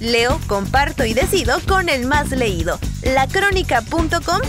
Leo, comparto y decido con el más leído, lacrónica.com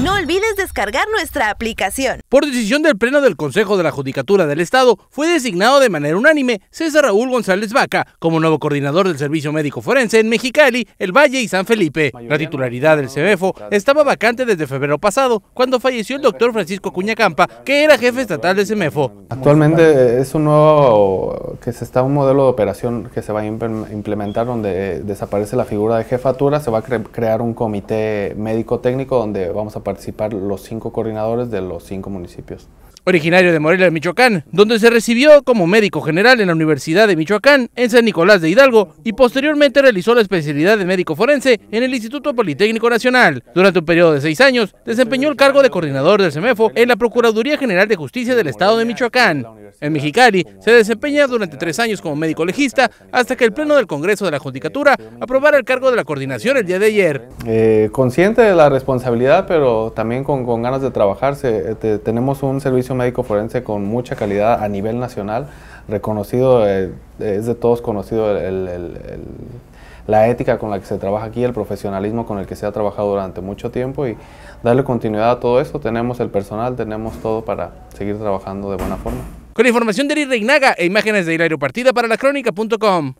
no olvides descargar nuestra aplicación. Por decisión del Pleno del Consejo de la Judicatura del Estado, fue designado de manera unánime César Raúl González Vaca como nuevo coordinador del Servicio Médico Forense en Mexicali, El Valle y San Felipe. La titularidad del CMEFO estaba vacante desde febrero pasado, cuando falleció el doctor Francisco Cuñacampa, que era jefe estatal del CEMEFO. Actualmente es un nuevo, que se está un modelo de operación que se va a implementar donde desaparece la figura de jefatura, se va a crear un comité médico técnico donde vamos a participar los cinco coordinadores de los cinco municipios originario de Morelia, Michoacán, donde se recibió como médico general en la Universidad de Michoacán, en San Nicolás de Hidalgo, y posteriormente realizó la especialidad de médico forense en el Instituto Politécnico Nacional. Durante un periodo de seis años, desempeñó el cargo de coordinador del CEMEFO en la Procuraduría General de Justicia del Estado de Michoacán. En Mexicali, se desempeña durante tres años como médico legista, hasta que el Pleno del Congreso de la Judicatura aprobara el cargo de la coordinación el día de ayer. Eh, consciente de la responsabilidad, pero también con, ganas de trabajar, eh, tenemos un servicio médico forense con mucha calidad a nivel nacional, reconocido, eh, es de todos conocido la ética con la que se trabaja aquí, el profesionalismo con el que se ha trabajado durante mucho tiempo y darle continuidad a todo eso. Tenemos el personal, tenemos todo para seguir trabajando de buena forma. Con información de Eri Reinaga e imágenes de Hilario Partida para la crónica.com.